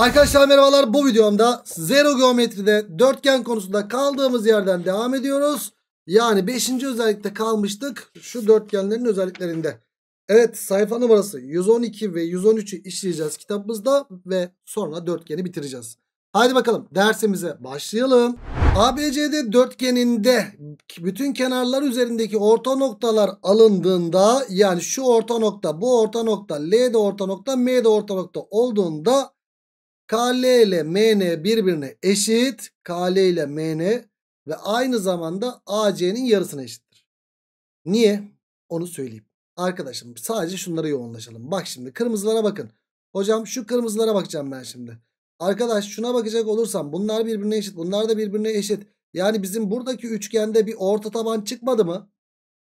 Arkadaşlar merhabalar bu videomda zero geometride dörtgen konusunda kaldığımız yerden devam ediyoruz. Yani 5. özellikte kalmıştık şu dörtgenlerin özelliklerinde. Evet sayfa numarası 112 ve 113'ü işleyeceğiz kitabımızda ve sonra dörtgeni bitireceğiz. Haydi bakalım dersimize başlayalım. ABCD dörtgeninde bütün kenarlar üzerindeki orta noktalar alındığında yani şu orta nokta bu orta nokta L de orta nokta M de orta nokta olduğunda KL ile MN birbirine eşit. KL ile MN ve aynı zamanda AC'nin yarısına eşittir. Niye? Onu söyleyeyim. Arkadaşım sadece şunlara yoğunlaşalım. Bak şimdi kırmızılara bakın. Hocam şu kırmızılara bakacağım ben şimdi. Arkadaş şuna bakacak olursam bunlar birbirine eşit. Bunlar da birbirine eşit. Yani bizim buradaki üçgende bir orta taban çıkmadı mı?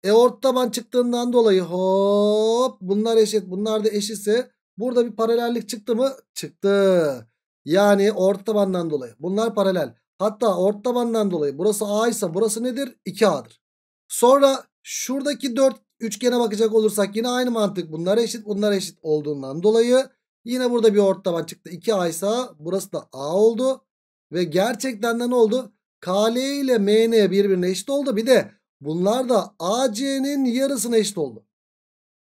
E orta taban çıktığından dolayı hop bunlar eşit bunlar da eşitse burada bir paralellik çıktı mı? Çıktı. Yani orta tabandan dolayı. Bunlar paralel. Hatta orta tabandan dolayı burası A ise burası nedir? 2A'dır. Sonra şuradaki 4 üçgene bakacak olursak yine aynı mantık. Bunlar eşit bunlar eşit olduğundan dolayı yine burada bir orta taban çıktı. 2A ise burası da A oldu. Ve gerçekten de ne oldu? KL ile MN birbirine eşit oldu. Bir de bunlar da AC'nin yarısına eşit oldu.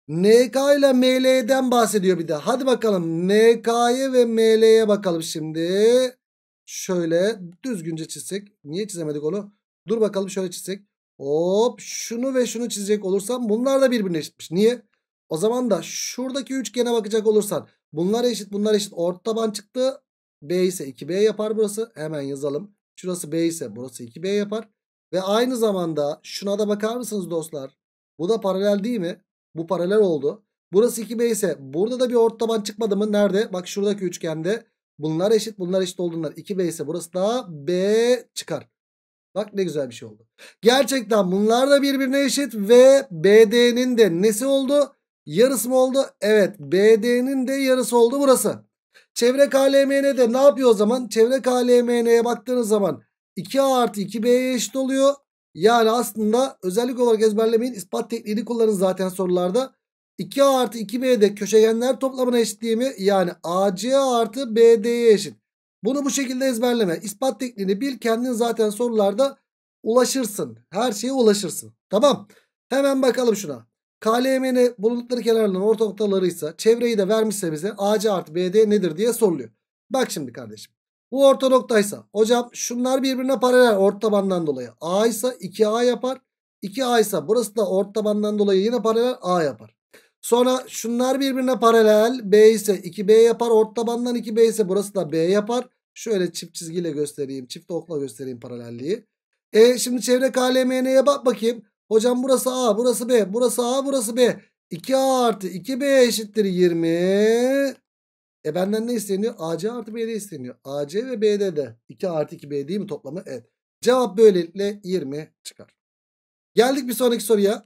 NK ile ML'den bahsediyor bir de. Hadi bakalım NK'ye ve ML'ye bakalım şimdi. Şöyle düzgünce çizsek. Niye çizemedik onu? Dur bakalım şöyle çizsek. Hop şunu ve şunu çizecek olursam bunlar da birbirine eşitmiş. Niye? O zaman da şuradaki üçgene bakacak olursan bunlar eşit bunlar eşit. Orta taban çıktı. B ise 2B yapar burası. Hemen yazalım. Şurası B ise burası 2B yapar. Ve aynı zamanda şuna da bakar mısınız dostlar? Bu da paralel değil mi? Bu paralel oldu. Burası 2B ise burada da bir ort taban çıkmadı mı? Nerede? Bak şuradaki üçgende. Bunlar eşit bunlar eşit olduğundan 2B ise burası da B çıkar. Bak ne güzel bir şey oldu. Gerçekten bunlar da birbirine eşit ve BD'nin de nesi oldu? Yarısı mı oldu? Evet BD'nin de yarısı oldu burası. Çevre KLMN de ne yapıyor o zaman? Çevre KLMN'ye baktığınız zaman 2A artı 2B'ye eşit oluyor. Yani aslında özellik olarak ezberlemeyin. ispat tekniğini kullanın zaten sorularda. 2A artı 2B'de köşegenler toplamına eşit diye mi? Yani AC artı BD'ye eşit. Bunu bu şekilde ezberleme. ispat tekniğini bil kendin zaten sorularda ulaşırsın. Her şeye ulaşırsın. Tamam. Hemen bakalım şuna. KLM'nin bulundukları kenarların orta noktalarıysa çevreyi de vermişse bize AC artı BD nedir diye soruluyor. Bak şimdi kardeşim. Bu orta noktaysa hocam şunlar birbirine paralel ort tabandan dolayı. A ise 2A yapar. 2A ise burası da ort tabandan dolayı yine paralel A yapar. Sonra şunlar birbirine paralel. B ise 2B yapar. Ort tabandan 2B ise burası da B yapar. Şöyle çift çizgiyle göstereyim. Çift okla göstereyim paralelliği. E şimdi çevre KLMN'ye bak bakayım. Hocam burası A, burası B, burası A, burası B. 2A artı 2B eşittir 20. E benden ne isteniyor? AC artı BD isteniyor. AC ve BD de 2 artı 2 BD değil mi toplamı? Evet. Cevap böylelikle 20 çıkar. Geldik bir sonraki soruya.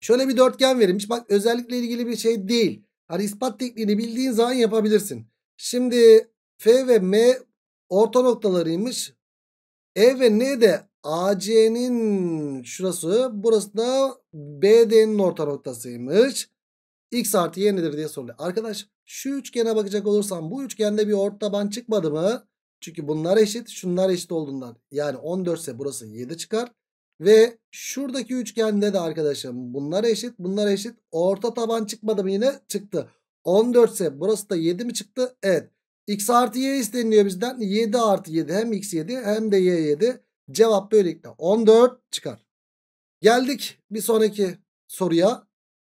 Şöyle bir dörtgen verilmiş. Bak özellikle ilgili bir şey değil. Hani ispat tekniğini bildiğin zaman yapabilirsin. Şimdi F ve M orta noktalarıymış. E ve N de AC'nin şurası. Burası da BD'nin orta noktasıymış. X artı Y nedir diye soruluyor. Arkadaş şu üçgene bakacak olursam bu üçgende bir ort taban çıkmadı mı? Çünkü bunlar eşit şunlar eşit olduğundan. Yani 14 ise burası 7 çıkar. Ve şuradaki üçgende de arkadaşım bunlar eşit bunlar eşit. Orta taban çıkmadı mı yine? Çıktı. 14 ise burası da 7 mi çıktı? Evet. X artı Y isteniyor bizden. 7 artı 7 hem X 7 hem de Y 7. Cevap böylelikle 14 çıkar. Geldik bir sonraki soruya.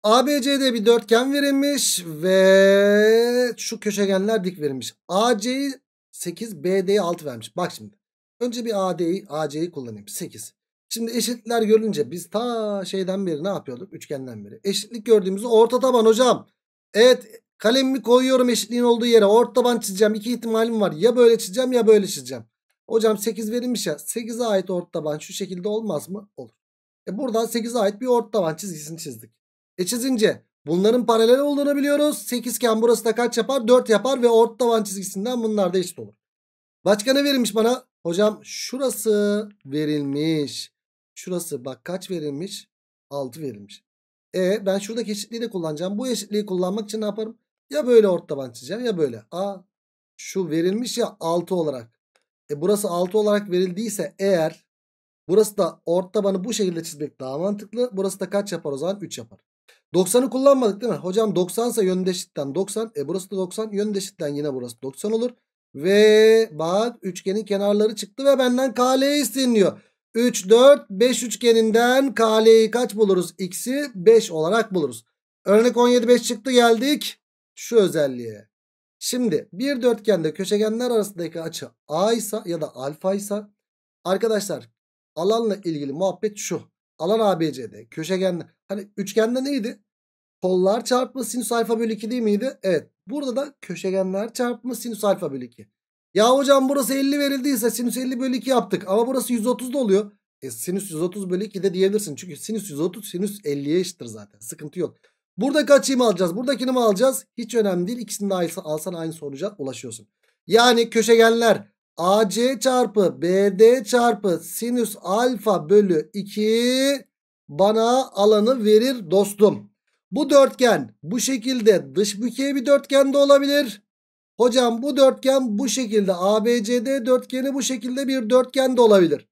ABC'de bir dörtgen verilmiş ve şu köşegenler dik verilmiş. AC'yi 8, BD'yi 6 vermiş. Bak şimdi. Önce bir AD'yi, AC'yi kullanayım. 8. Şimdi eşitler görünce biz ta şeyden beri ne yapıyorduk? Üçgenden beri. Eşitlik gördüğümüzü orta taban hocam. Evet kalemimi koyuyorum eşitliğin olduğu yere. Orta taban çizeceğim. İki ihtimalim var. Ya böyle çizeceğim ya böyle çizeceğim. Hocam 8 verilmiş ya. 8'e ait orta taban şu şekilde olmaz mı? Olur. E buradan 8'e ait bir orta taban çizgisini çizdik. E çizince bunların paralel olduğunu biliyoruz. Sekizken burası da kaç yapar? 4 yapar ve orta tavan çizgisinden bunlar da eşit olur. Başka ne verilmiş bana? Hocam şurası verilmiş. Şurası bak kaç verilmiş? 6 verilmiş. E ben şuradaki eşitliği de kullanacağım. Bu eşitliği kullanmak için ne yaparım? Ya böyle orta taban çizeceğim ya böyle. A şu verilmiş ya 6 olarak. E burası 6 olarak verildiyse eğer burası da orta tabanı bu şekilde çizmek daha mantıklı. Burası da kaç yapar o zaman? 3 yapar. 90'ı kullanmadık değil mi? Hocam 90 ise yöndeşitten 90. E burası da 90. Yöndeşitten yine burası 90 olur. Ve bak üçgenin kenarları çıktı ve benden KL isteniyor. 3, 4, 5 üçgeninden KL'yi kaç buluruz? X'i 5 olarak buluruz. Örnek 17, 5 çıktı geldik şu özelliğe. Şimdi bir dörtgende köşegenler arasındaki açı A ise ya da alfa ise arkadaşlar alanla ilgili muhabbet şu alan ABC'de köşegende hani üçgende neydi? Kollar çarpma sinüs alfa bölü 2 değil miydi? Evet. Burada da köşegenler çarpma sinüs alfa bölü 2. Ya hocam burası 50 verildiyse sinüs 50 bölü 2 yaptık. Ama burası 130 da oluyor. E, sinüs 130 bölü 2 de diyebilirsin. Çünkü sinüs 130 sinüs 50'ye eşittir zaten. Sıkıntı yok. Burada kaçıyı mı alacağız? Buradakini mi alacağız? Hiç önemli değil. İkisini de alsan aynı sonuca ulaşıyorsun. Yani köşegenler AC çarpı BD çarpı sinüs alfa bölü 2 bana alanı verir dostum. Bu dörtgen bu şekilde dış bükey bir dörtgen de olabilir. Hocam bu dörtgen bu şekilde ABCD dörtgeni bu şekilde bir dörtgen de olabilir.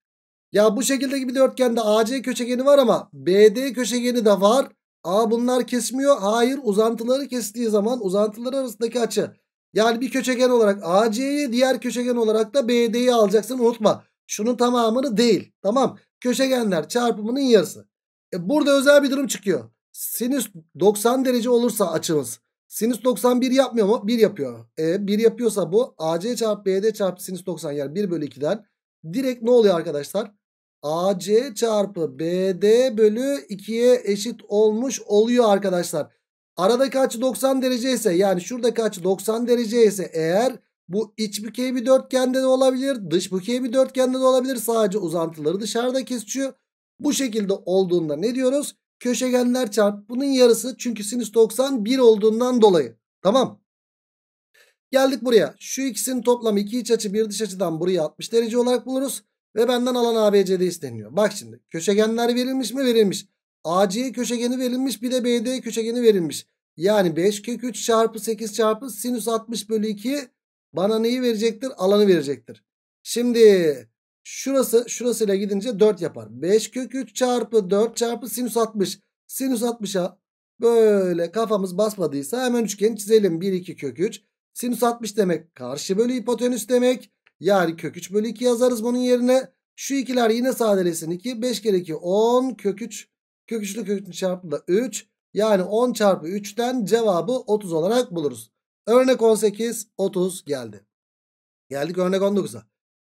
Ya bu şekildeki bir dörtgende AC köşegeni var ama BD köşegeni de var. Aa bunlar kesmiyor. Hayır uzantıları kestiği zaman uzantıları arasındaki açı yani bir köşegen olarak AC'yi diğer köşegen olarak da BD'yi alacaksın unutma. Şunun tamamını değil. Tamam. Köşegenler çarpımının yarısı. E burada özel bir durum çıkıyor. Sinüs 90 derece olursa açımız. Sinüs 91 yapmıyor mu? 1 yapıyor. E 1 yapıyorsa bu AC çarpı BD çarpı sinüs 90 yani 1 bölü 2'den. Direkt ne oluyor arkadaşlar? AC çarpı BD bölü 2'ye eşit olmuş oluyor arkadaşlar. Aradaki açı 90 derece ise yani şuradaki açı 90 derece ise eğer bu iç bükey bir dörtgende de olabilir. Dış bükey bir dörtgende de olabilir. Sadece uzantıları dışarıda kesişiyor. Bu şekilde olduğunda ne diyoruz? Köşegenler çarp bunun yarısı çünkü sinüs 90 1 olduğundan dolayı. Tamam. Geldik buraya. Şu ikisinin toplamı iki iç açı bir dış açıdan buraya 60 derece olarak buluruz. Ve benden alan ABCD isteniyor. Bak şimdi köşegenler verilmiş mi verilmiş. AC köşegeni verilmiş bir de BD köşegeni verilmiş. Yani 5 kök 3 çarpı 8 çarpı sinüs 60 bölü 2 bana neyi verecektir? Alanı verecektir. Şimdi şurası şurasıyla gidince 4 yapar. 5 kök 3 çarpı 4 çarpı sinüs 60. Sinüs 60'a böyle kafamız basmadıysa hemen üçgen çizelim. 1 2 kök 3. Sinüs 60 demek karşı bölü hipotenüs demek. Yani kök 3 bölü 2 yazarız bunun yerine. Şu ikiler yine sadelesin 2. 5 kere 2 10 kök 3 Kök 3 ile kök 3'ün çarpımı da 3. Yani 10 çarpı 3'ten cevabı 30 olarak buluruz. Örnek 18 30 geldi. Geldik örnek 19'a.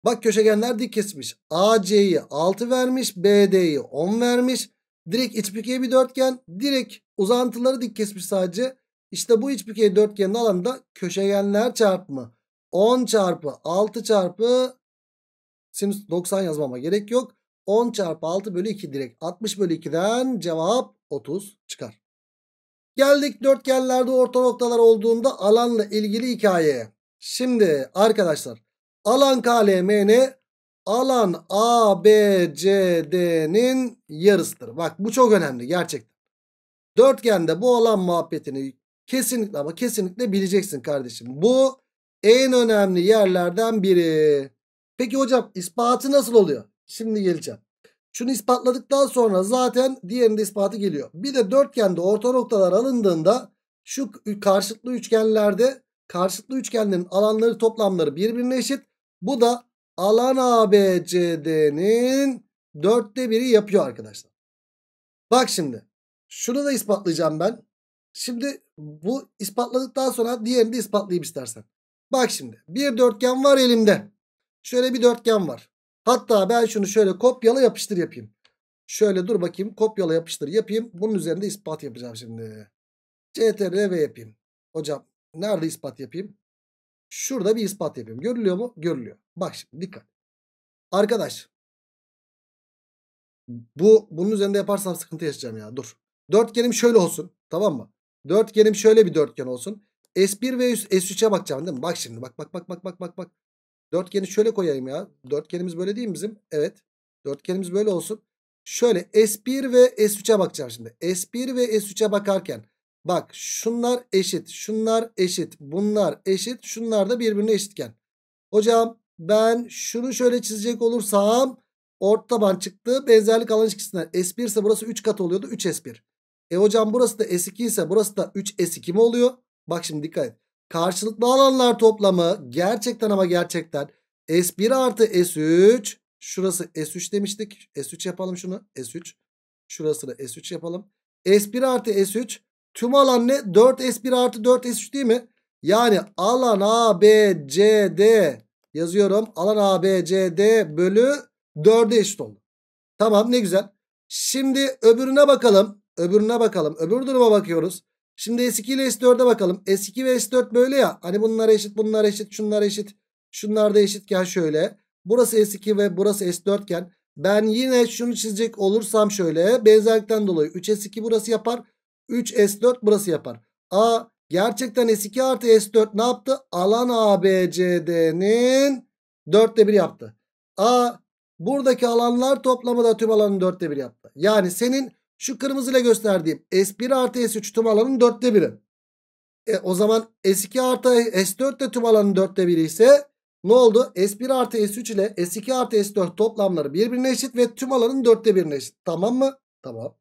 Bak köşegenler dik kesmiş. AC'yi 6 vermiş. BD'yi 10 vermiş. Direkt iç bükeye bir dörtgen. Direkt uzantıları dik kesmiş sadece. İşte bu iç bükeye dörtgenin alanında köşegenler çarpımı. 10 çarpı 6 çarpı sinüs 90 yazmama gerek yok. 10 çarpı 6 bölü 2 direkt 60 bölü 2'den cevap 30 çıkar. Geldik dörtgenlerde orta noktalar olduğunda alanla ilgili hikayeye. Şimdi arkadaşlar alan KLMN alan ABCD'nin yarısıdır. Bak bu çok önemli gerçekten. Dörtgende bu alan muhabbetini kesinlikle ama kesinlikle bileceksin kardeşim. Bu en önemli yerlerden biri. Peki hocam ispatı nasıl oluyor? Şimdi geleceğim. Şunu ispatladıktan sonra zaten diğerinde ispatı geliyor. Bir de dörtgende orta noktalar alındığında şu karşıtlı üçgenlerde karşıtlı üçgenlerin alanları toplamları birbirine eşit. Bu da alan ABCD'nin dörtte biri yapıyor arkadaşlar. Bak şimdi şunu da ispatlayacağım ben. Şimdi bu ispatladıktan sonra diğerini de ispatlayayım istersen. Bak şimdi bir dörtgen var elimde. Şöyle bir dörtgen var. Hatta ben şunu şöyle kopyala yapıştır yapayım. Şöyle dur bakayım kopyala yapıştır yapayım. Bunun üzerinde ispat yapacağım şimdi. CTRV yapayım. Hocam nerede ispat yapayım? Şurada bir ispat yapayım. Görülüyor mu? Görülüyor. Bak şimdi dikkat. Arkadaş bu bunun üzerinde yaparsam sıkıntı yaşayacağım ya. Dur. Dörtgenim şöyle olsun. Tamam mı? Dörtgenim şöyle bir dörtgen olsun. S1 ve S3'e bakacağım değil mi? Bak şimdi bak bak bak bak bak bak bak. Dörtgeni şöyle koyayım ya. Dörtgenimiz böyle değil mi bizim? Evet. Dörtgenimiz böyle olsun. Şöyle S1 ve S3'e bakacağım şimdi. S1 ve S3'e bakarken bak şunlar eşit, şunlar eşit, bunlar eşit, şunlar da birbirine eşitken. Hocam ben şunu şöyle çizecek olursam orta taban çıktı. Benzerlik alan ilişkisinden S1 ise burası 3 kat oluyordu. 3S1. E hocam burası da S2 ise burası da 3S2 mi oluyor? Bak şimdi dikkat et. Karşılıklı alanlar toplamı gerçekten ama gerçekten S1 artı S3. Şurası S3 demiştik. S3 yapalım şunu. S3. Şurası da S3 yapalım. S1 artı S3. Tüm alan ne? 4 S1 artı 4 S3 değil mi? Yani alan A, B, C, D yazıyorum. Alan A, B, C, D bölü 4'e eşit oldu. Tamam ne güzel. Şimdi öbürüne bakalım. Öbürüne bakalım. Öbür duruma bakıyoruz. Şimdi S2 ile S4'e bakalım. S2 ve S4 böyle ya. Hani bunlar eşit, bunlar eşit, şunlar eşit. Şunlar da eşitken şöyle. Burası S2 ve burası S4 iken ben yine şunu çizecek olursam şöyle. Benzerlikten dolayı 3S2 burası yapar. 3S4 burası yapar. A gerçekten S2 artı S4 ne yaptı? Alan ABCD'nin 4'te 1 yaptı. A buradaki alanlar toplamı da tüm alanın 4'te 1 yaptı. Yani senin şu kırmızıyla gösterdiğim S1 artı S3 tüm alanın dörtte biri. E, o zaman S2 artı S4 de tüm alanın dörtte biri ise ne oldu? S1 artı S3 ile S2 artı S4 toplamları birbirine eşit ve tüm alanın dörtte birine eşit. Tamam mı? Tamam.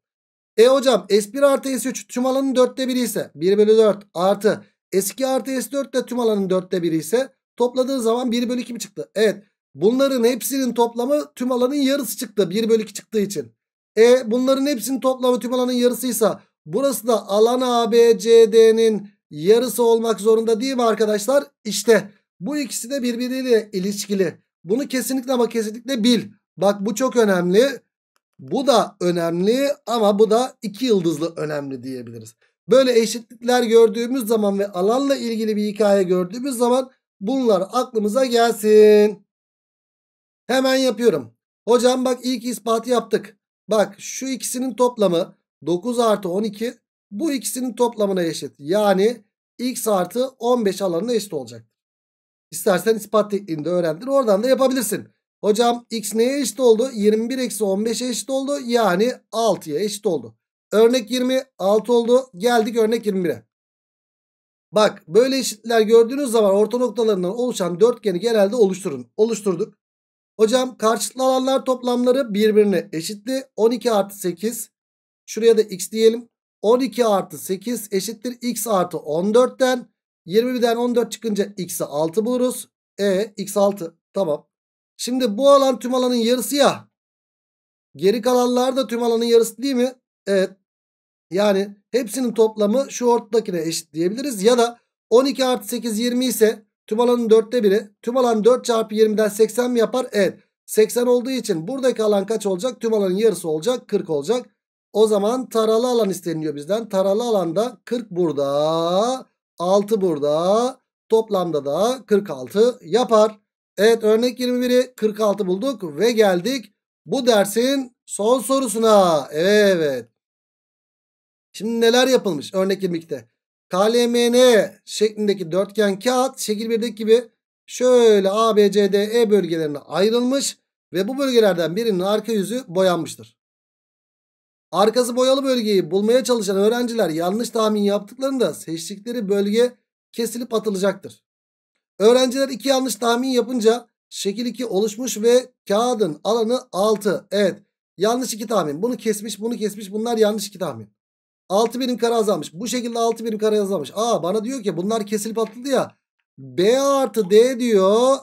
E hocam S1 artı S3 tüm alanın dörtte biri ise 1 bölü 4 artı S2 artı S4 de tüm alanın dörtte biri ise topladığı zaman 1 bölü 2 mi çıktı? Evet. Bunların hepsinin toplamı tüm alanın yarısı çıktı. 1 bölü 2 çıktığı için. E bunların hepsinin toplamı tüm alanın yarısıysa burası da alan ABCD'nin yarısı olmak zorunda değil mi arkadaşlar? İşte bu ikisi de birbiriyle ilişkili. Bunu kesinlikle ama kesinlikle bil. Bak bu çok önemli. Bu da önemli ama bu da iki yıldızlı önemli diyebiliriz. Böyle eşitlikler gördüğümüz zaman ve alanla ilgili bir hikaye gördüğümüz zaman bunlar aklımıza gelsin. Hemen yapıyorum. Hocam bak ilk ispatı yaptık. Bak şu ikisinin toplamı 9 artı 12 bu ikisinin toplamına eşit. Yani x artı 15 alanına eşit olacak. İstersen ispat tekniğini de öğrendin. Oradan da yapabilirsin. Hocam x neye eşit oldu? 21 eksi 15 eşit oldu. Yani 6'ya eşit oldu. Örnek 20 6 oldu. Geldik örnek 21'e. Bak böyle eşitler gördüğünüz zaman orta noktalarından oluşan dörtgeni genelde oluşturun. Oluşturduk. Hocam karşılıklı alanlar toplamları birbirine eşitli. 12 artı 8. Şuraya da x diyelim. 12 artı 8 eşittir x artı 14'ten. 21'den 14 çıkınca x'i 6 buluruz. E x 6 tamam. Şimdi bu alan tüm alanın yarısı ya. Geri kalanlar da tüm alanın yarısı değil mi? Evet. Yani hepsinin toplamı şu ortadakine eşit diyebiliriz. Ya da 12 artı 8 20 ise Tüm alanın dörtte biri. Tüm alan 4 çarpı 20'den 80 mi yapar? Evet. 80 olduğu için buradaki alan kaç olacak? Tüm alanın yarısı olacak. 40 olacak. O zaman taralı alan isteniyor bizden. Taralı alanda 40 burada. 6 burada. Toplamda da 46 yapar. Evet örnek 21'i 46 bulduk ve geldik bu dersin son sorusuna. Evet. Şimdi neler yapılmış örnek 22'de? KLMN şeklindeki dörtgen kağıt şekil 1'deki gibi şöyle ABCDE bölgelerine ayrılmış ve bu bölgelerden birinin arka yüzü boyanmıştır. Arkası boyalı bölgeyi bulmaya çalışan öğrenciler yanlış tahmin yaptıklarında seçtikleri bölge kesilip atılacaktır. Öğrenciler iki yanlış tahmin yapınca şekil 2 oluşmuş ve kağıdın alanı 6. Evet yanlış iki tahmin. Bunu kesmiş bunu kesmiş bunlar yanlış iki tahmin. 6 birim kare azalmış. Bu şekilde 6 birim kare azalmış. A bana diyor ki bunlar kesilip atıldı ya. B artı D diyor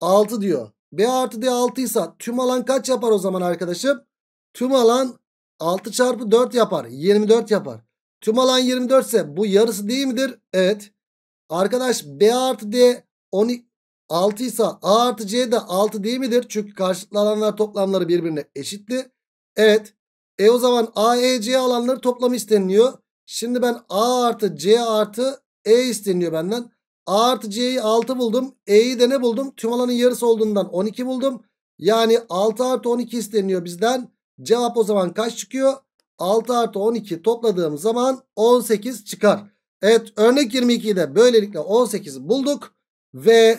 6 diyor. B artı D 6 ise tüm alan kaç yapar o zaman arkadaşım? Tüm alan 6 çarpı 4 yapar. 24 yapar. Tüm alan 24 ise bu yarısı değil midir? Evet. Arkadaş B artı D 12, 6 ise A artı C de 6 değil midir? Çünkü karşılıklı alanlar toplamları birbirine eşitti. Evet. E o zaman A, E, C alanları toplamı isteniliyor. Şimdi ben A artı C artı E isteniliyor benden. A artı C'yi 6 buldum. E'yi de ne buldum? Tüm alanın yarısı olduğundan 12 buldum. Yani 6 artı 12 isteniyor bizden. Cevap o zaman kaç çıkıyor? 6 artı 12 topladığım zaman 18 çıkar. Evet örnek 22'yi de böylelikle 18'i bulduk. Ve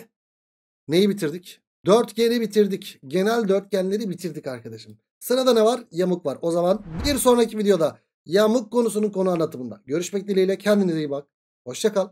neyi bitirdik? Dörtgeni bitirdik. Genel dörtgenleri bitirdik arkadaşım. Sırada ne var? Yamuk var. O zaman bir sonraki videoda yamuk konusunun konu anlatımında görüşmek dileğiyle. Kendinize iyi bak. Hoşçakal.